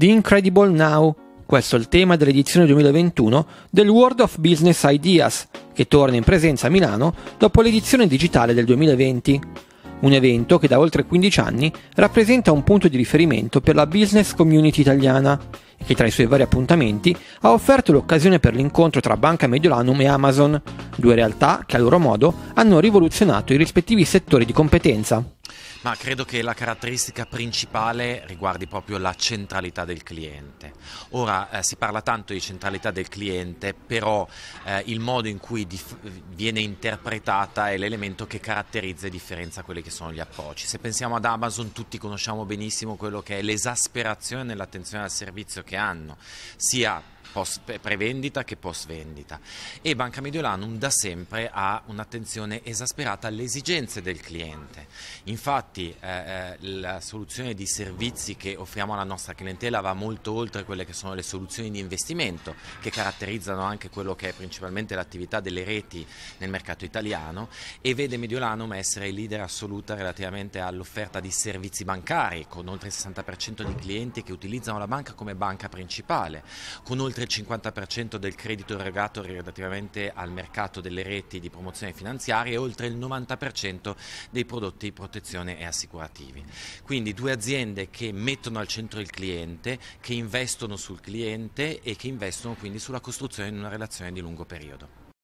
The Incredible Now. Questo è il tema dell'edizione 2021 del World of Business Ideas, che torna in presenza a Milano dopo l'edizione digitale del 2020. Un evento che da oltre 15 anni rappresenta un punto di riferimento per la business community italiana e che tra i suoi vari appuntamenti ha offerto l'occasione per l'incontro tra Banca Mediolanum e Amazon, due realtà che a loro modo hanno rivoluzionato i rispettivi settori di competenza. Ma credo che la caratteristica principale riguardi proprio la centralità del cliente. Ora eh, si parla tanto di centralità del cliente, però eh, il modo in cui dif- viene interpretata è l'elemento che caratterizza e differenzia quelli che sono gli approcci. Se pensiamo ad Amazon tutti conosciamo benissimo quello che è l'esasperazione nell'attenzione al servizio che hanno, sia post prevendita che post vendita e Banca Mediolanum da sempre ha un'attenzione esasperata alle esigenze del cliente. Infatti eh, eh, la soluzione di servizi che offriamo alla nostra clientela va molto oltre quelle che sono le soluzioni di investimento che caratterizzano anche quello che è principalmente l'attività delle reti nel mercato italiano e vede Mediolanum essere il leader assoluta relativamente all'offerta di servizi bancari con oltre il 60% di clienti che utilizzano la banca come banca principale, con oltre oltre il 50% del credito erogato relativamente al mercato delle reti di promozione finanziaria e oltre il 90% dei prodotti di protezione e assicurativi. Quindi due aziende che mettono al centro il cliente, che investono sul cliente e che investono quindi sulla costruzione di una relazione di lungo periodo.